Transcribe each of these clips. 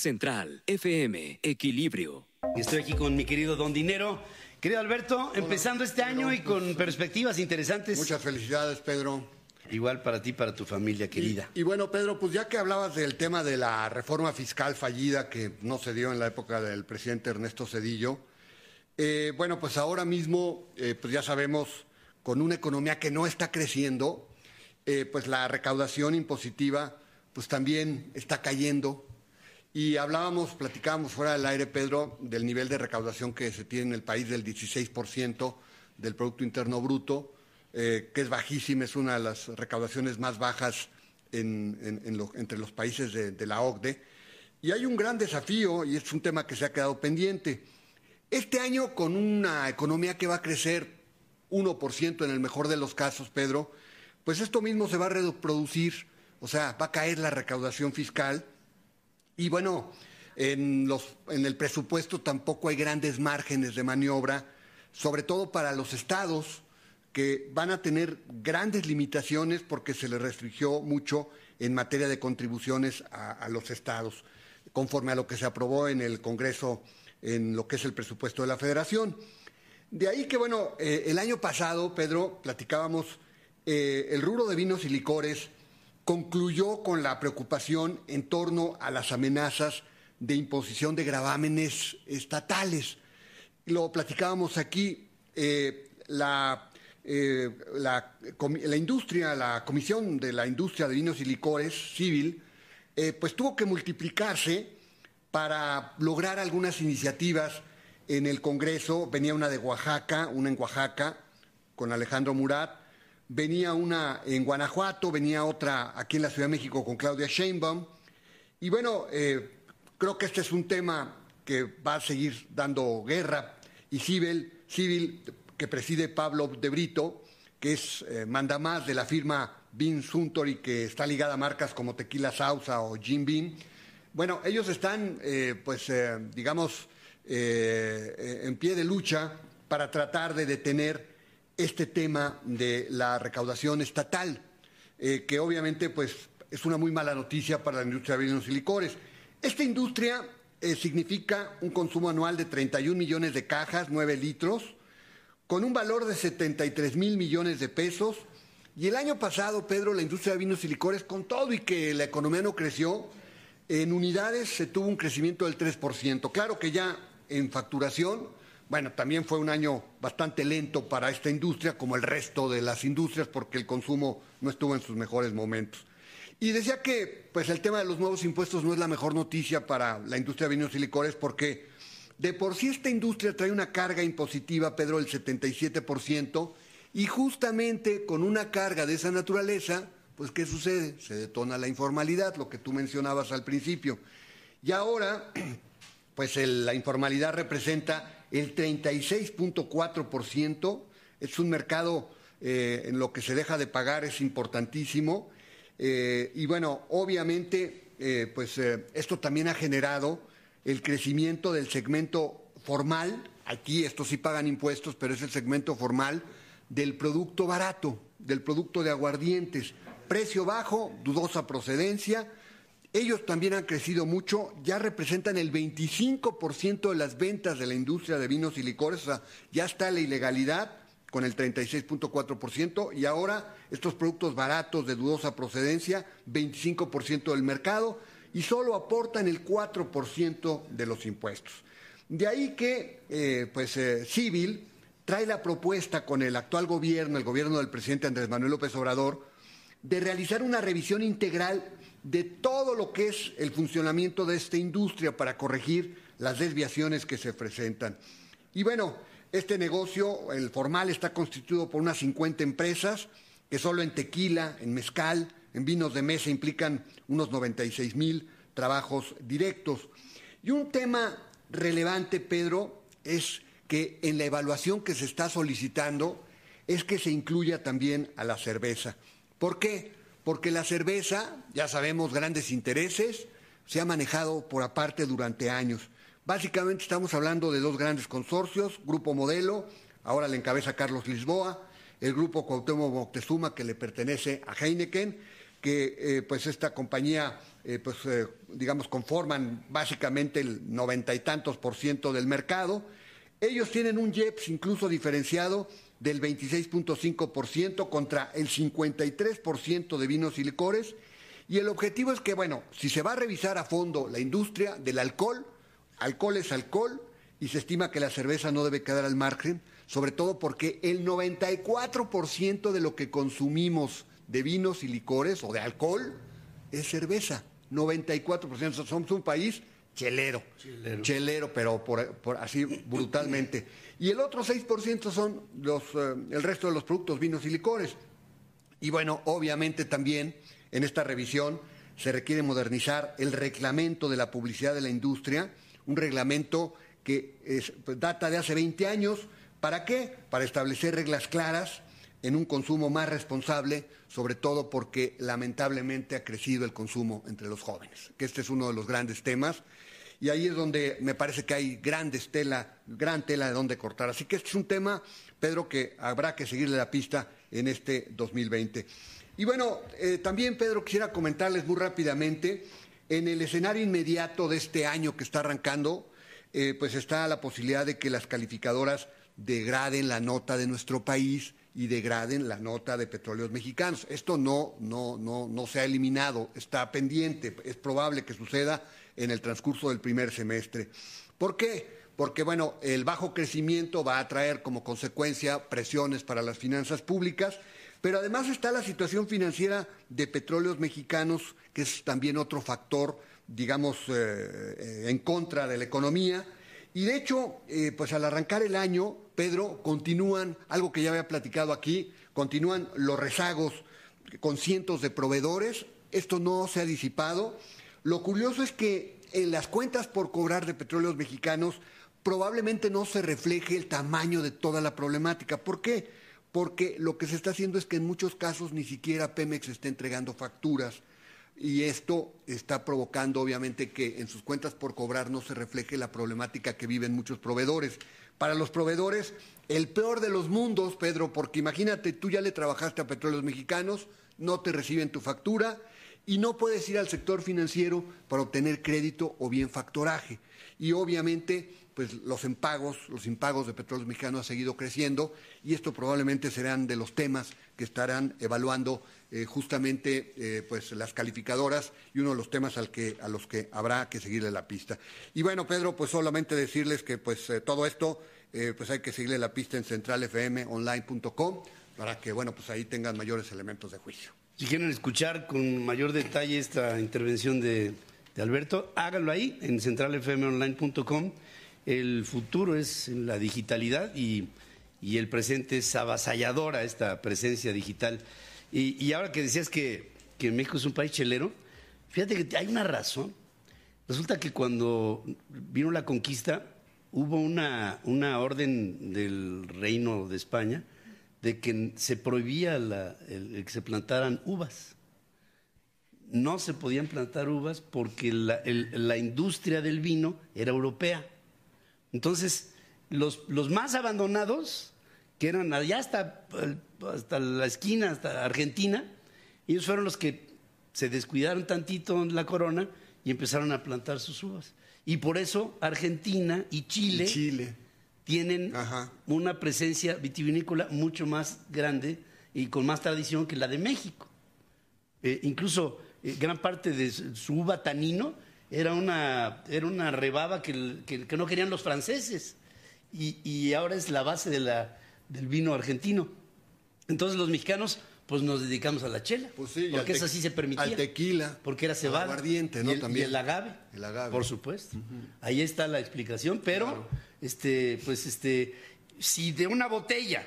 Central, FM, Equilibrio. Estoy aquí con mi querido Don Dinero. Querido Alberto, empezando este año y con perspectivas interesantes. Muchas felicidades, Pedro. Igual para ti, para tu familia querida. Y, bueno, Pedro, pues ya que hablabas del tema de la reforma fiscal fallida que no se dio en la época del presidente Ernesto Cedillo, eh, bueno, pues ahora mismo, eh, pues ya sabemos, con una economía que no está creciendo, eh, pues la recaudación impositiva, pues también está cayendo y hablábamos, platicábamos fuera del aire, Pedro, del nivel de recaudación que se tiene en el país del 16% del Producto Interno Bruto, eh, que es bajísima, es una de las recaudaciones más bajas entre los países de, de la OCDE. Y hay un gran desafío, y es un tema que se ha quedado pendiente. Este año, con una economía que va a crecer 1% en el mejor de los casos, Pedro, pues esto mismo se va a reproducir, o sea, va a caer la recaudación fiscal y bueno, en, los, en el presupuesto tampoco hay grandes márgenes de maniobra, sobre todo para los estados que van a tener grandes limitaciones porque se les restringió mucho en materia de contribuciones a, los estados, conforme a lo que se aprobó en el Congreso en lo que es el presupuesto de la federación. De ahí que, bueno, eh, el año pasado, Pedro, platicábamos, eh, el rubro de vinos y licores concluyó con la preocupación en torno a las amenazas de imposición de gravámenes estatales. Lo platicábamos aquí, eh, la, eh, la, industria, la Comisión de la Industria de Vinos y Licores Civil, eh, pues tuvo que multiplicarse para lograr algunas iniciativas en el Congreso. Venía una de Oaxaca, una en Oaxaca, con Alejandro Murat, venía una en Guanajuato, venía otra aquí en la Ciudad de México con Claudia Sheinbaum. Y bueno, eh, creo que este es un tema que va a seguir dando guerra. Y Civil, Civil que preside Pablo de Brito, que es eh, manda mandamás de la firma Bean Suntory, que está ligada a marcas como Tequila Sausa o Jim Beam. Bueno, ellos están, eh, pues, digamos, en pie de lucha para tratar de detener este tema de la recaudación estatal, eh, que obviamente pues, es una muy mala noticia para la industria de vinos y licores. Esta industria eh, significa un consumo anual de 31 millones de cajas, 9 litros, con un valor de 73 mil millones de pesos. Y el año pasado, Pedro, la industria de vinos y licores, con todo y que la economía no creció, en unidades se tuvo un crecimiento del 3%. Claro que ya en facturación bueno, también fue un año bastante lento para esta industria, como el resto de las industrias, porque el consumo no estuvo en sus mejores momentos. Y decía que pues, el tema de los nuevos impuestos no es la mejor noticia para la industria de vinos y licores, porque de por sí esta industria trae una carga impositiva, Pedro, del 77%, y justamente con una carga de esa naturaleza, pues ¿qué sucede? Se detona la informalidad, lo que tú mencionabas al principio. Y ahora, pues la informalidad representa el 36.4%. Es un mercado eh, en lo que se deja de pagar, es importantísimo. Eh, y bueno, obviamente, eh, pues esto también ha generado el crecimiento del segmento formal. Aquí estos sí pagan impuestos, pero es el segmento formal del producto barato, del producto de aguardientes. Precio bajo, dudosa procedencia ellos también han crecido mucho, ya representan el 25% de las ventas de la industria de vinos y licores, o sea, ya está la ilegalidad con el 36.4% y ahora estos productos baratos de dudosa procedencia, 25% del mercado y solo aportan el 4% de los impuestos. De ahí que, eh, pues, eh, Civil trae la propuesta con el actual gobierno, el gobierno del presidente Andrés Manuel López Obrador, de realizar una revisión integral de todo lo que es el funcionamiento de esta industria para corregir las desviaciones que se presentan. Y bueno, este negocio, el formal, está constituido por unas 50 empresas que solo en tequila, en mezcal, en vinos de mesa implican unos 96 mil trabajos directos. Y un tema relevante, Pedro, es que en la evaluación que se está solicitando es que se incluya también a la cerveza. ¿Por qué? porque la cerveza, ya sabemos, grandes intereses, se ha manejado por aparte durante años. Básicamente estamos hablando de dos grandes consorcios, Grupo Modelo, ahora le encabeza Carlos Lisboa, el Grupo Cuauhtémoc Moctezuma, que le pertenece a Heineken, que eh, pues esta compañía, eh, pues eh, digamos, conforman básicamente el noventa y tantos por ciento del mercado. Ellos tienen un JEPS incluso diferenciado del 26.5% contra el 53% de vinos y licores. Y el objetivo es que, bueno, si se va a revisar a fondo la industria del alcohol, alcohol es alcohol y se estima que la cerveza no debe quedar al margen, sobre todo porque el 94% de lo que consumimos de vinos y licores o de alcohol es cerveza. 94%. Somos un país chelero. Chelero, pero así brutalmente. Y el otro 6% son los, eh, el resto de los productos, vinos y licores. Y bueno, obviamente también en esta revisión se requiere modernizar el reglamento de la publicidad de la industria, un reglamento que pues, data de hace 20 años. ¿Para qué? Para establecer reglas claras en un consumo más responsable, sobre todo porque lamentablemente ha crecido el consumo entre los jóvenes, que este es uno de los grandes temas. Y ahí es donde me parece que hay grandes tela, gran tela de donde cortar. Así que este es un tema, Pedro, que habrá que seguirle la pista en este 2020. Y bueno, eh, también, Pedro, quisiera comentarles muy rápidamente, en el escenario inmediato de este año que está arrancando, eh, pues está la posibilidad de que las calificadoras degraden la nota de nuestro país y degraden la nota de petróleos mexicanos. Esto no, no, no se ha eliminado, está pendiente, es probable que suceda en el transcurso del primer semestre. ¿Por qué? Porque, bueno, el bajo crecimiento va a traer como consecuencia presiones para las finanzas públicas, pero además está la situación financiera de petróleos mexicanos, que es también otro factor, digamos, eh, eh, en contra de la economía. Y de hecho, eh, pues al arrancar el año, Pedro, continúan algo que ya había platicado aquí, continúan los rezagos con cientos de proveedores. Esto no se ha disipado. Lo curioso es que en las cuentas por cobrar de petróleos mexicanos probablemente no se refleje el tamaño de toda la problemática. ¿Por qué? Porque lo que se está haciendo es que en muchos casos ni siquiera Pemex está entregando facturas y esto está provocando obviamente que en sus cuentas por cobrar no se refleje la problemática que viven muchos proveedores. Para los proveedores, el peor de los mundos, Pedro, porque imagínate, tú ya le trabajaste a Petróleos Mexicanos, no te reciben tu factura, y no puedes ir al sector financiero para obtener crédito o bien factoraje. Y obviamente, pues los empagos, los impagos de petróleo mexicano han seguido creciendo y esto probablemente serán de los temas que estarán evaluando eh, justamente eh, pues las calificadoras y uno de los temas al que, a los que habrá que seguirle la pista. Y bueno, Pedro, pues solamente decirles que pues eh, todo esto pues hay que seguirle la pista en centralfmonline.com para que bueno, pues ahí tengan mayores elementos de juicio. Si quieren escuchar con mayor detalle esta intervención de, Alberto, háganlo ahí en centralfmonline.com. El futuro es la digitalidad y, y, el presente es avasalladora esta presencia digital. Y, y ahora que decías que, que, México es un país chelero, fíjate que hay una razón. Resulta que cuando vino la conquista hubo una, una orden del reino de España de que se prohibía la, que se plantaran uvas. No se podían plantar uvas porque la, la industria del vino era europea. Entonces, los, los, más abandonados, que eran allá hasta, hasta la esquina, hasta Argentina, ellos fueron los que se descuidaron tantito la corona y empezaron a plantar sus uvas. Y por eso Argentina y Chile tienen una presencia vitivinícola mucho más grande y con más tradición que la de México. Eh, incluso eh, gran parte de su uva tanino era una, era una rebaba que, que, no querían los franceses y, y ahora es la base de la, del vino argentino. Entonces los mexicanos pues nos dedicamos a la chela. Pues porque esa sí se permitía. Al tequila. Porque era cebada. Y el, agave. Por supuesto. Ahí está la explicación, pero este, pues este, si de una botella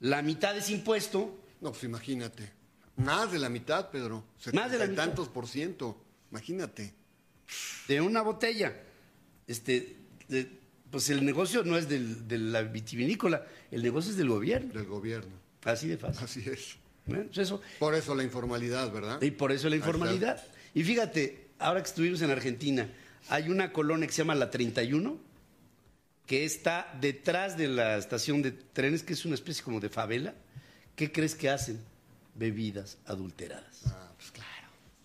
la mitad es impuesto. No, pues imagínate. Más de la mitad, Pedro. Más de tantos por ciento. Imagínate. De una botella. Este, pues el negocio no es de la vitivinícola, el negocio es del gobierno. Del gobierno. Así de fácil. Así es. Pues, por eso la informalidad, ¿verdad? Y por eso la informalidad. Y fíjate, ahora que estuvimos en Argentina, hay una colonia que se llama La 31, que está detrás de la estación de trenes, que es una especie como de favela, ¿qué crees que hacen? Bebidas adulteradas. Ah, pues claro.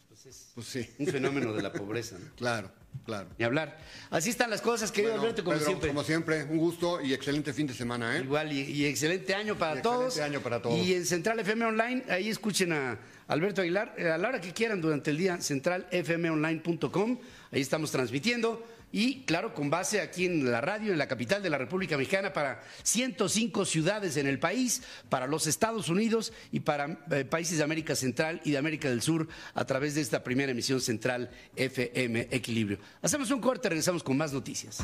Pues, es pues sí. Un fenómeno de la pobreza, Claro, claro. Y hablar. Así están las cosas, querido Alberto, como Pedro, siempre. Como siempre, un gusto y excelente fin de semana, ¿eh? Igual, y, excelente año para todos. Excelente año para todos. Y en Central FM Online, ahí escuchen a Alberto Aguilar eh, a la hora que quieran durante el día, centralfmonline.com. Ahí estamos transmitiendo y claro, con base aquí en la radio, en la capital de la República Mexicana, para 105 ciudades en el país, para los Estados Unidos y para eh, países de América Central y de América del Sur a través de esta primera emisión central FM Equilibrio. Hacemos un corte, y regresamos con más noticias.